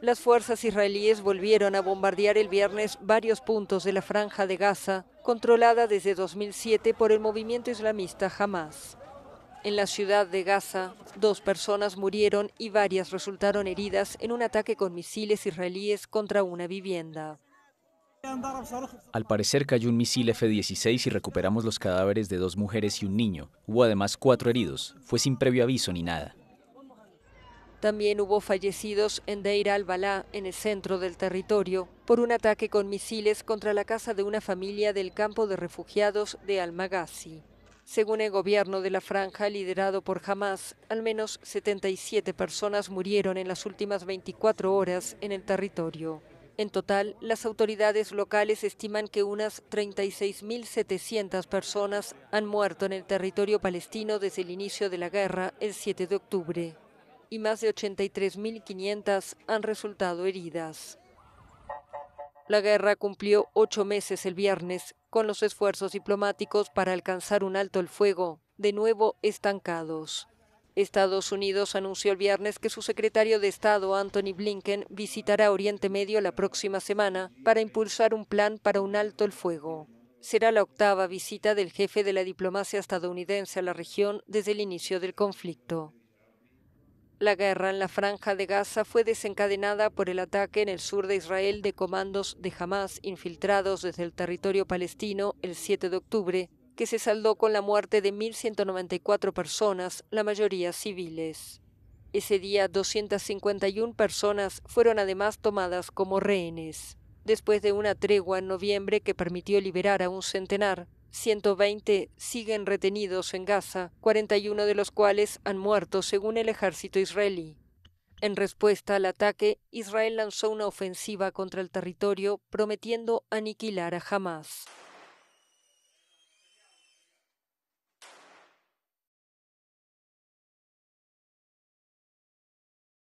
Las fuerzas israelíes volvieron a bombardear el viernes varios puntos de la franja de Gaza, controlada desde 2007 por el movimiento islamista Hamas. En la ciudad de Gaza, dos personas murieron y varias resultaron heridas en un ataque con misiles israelíes contra una vivienda. Al parecer cayó un misil F-16 y recuperamos los cadáveres de dos mujeres y un niño. Hubo además cuatro heridos. Fue sin previo aviso ni nada. También hubo fallecidos en Deir al-Balá, en el centro del territorio, por un ataque con misiles contra la casa de una familia del campo de refugiados de Almagasi. Según el gobierno de la franja liderado por Hamas, al menos 77 personas murieron en las últimas 24 horas en el territorio. En total, las autoridades locales estiman que unas 36.700 personas han muerto en el territorio palestino desde el inicio de la guerra el 7 de octubre y más de 83.500 han resultado heridas. La guerra cumplió ocho meses el viernes, con los esfuerzos diplomáticos para alcanzar un alto el fuego, de nuevo estancados. Estados Unidos anunció el viernes que su secretario de Estado, Anthony Blinken, visitará Oriente Medio la próxima semana para impulsar un plan para un alto el fuego. Será la octava visita del jefe de la diplomacia estadounidense a la región desde el inicio del conflicto. La guerra en la franja de Gaza fue desencadenada por el ataque en el sur de Israel de comandos de Hamas infiltrados desde el territorio palestino el 7 de octubre, que se saldó con la muerte de 1.194 personas, la mayoría civiles. Ese día, 251 personas fueron además tomadas como rehenes. Después de una tregua en noviembre que permitió liberar a un centenar, 120 siguen retenidos en Gaza, 41 de los cuales han muerto según el ejército israelí. En respuesta al ataque, Israel lanzó una ofensiva contra el territorio prometiendo aniquilar a Hamas.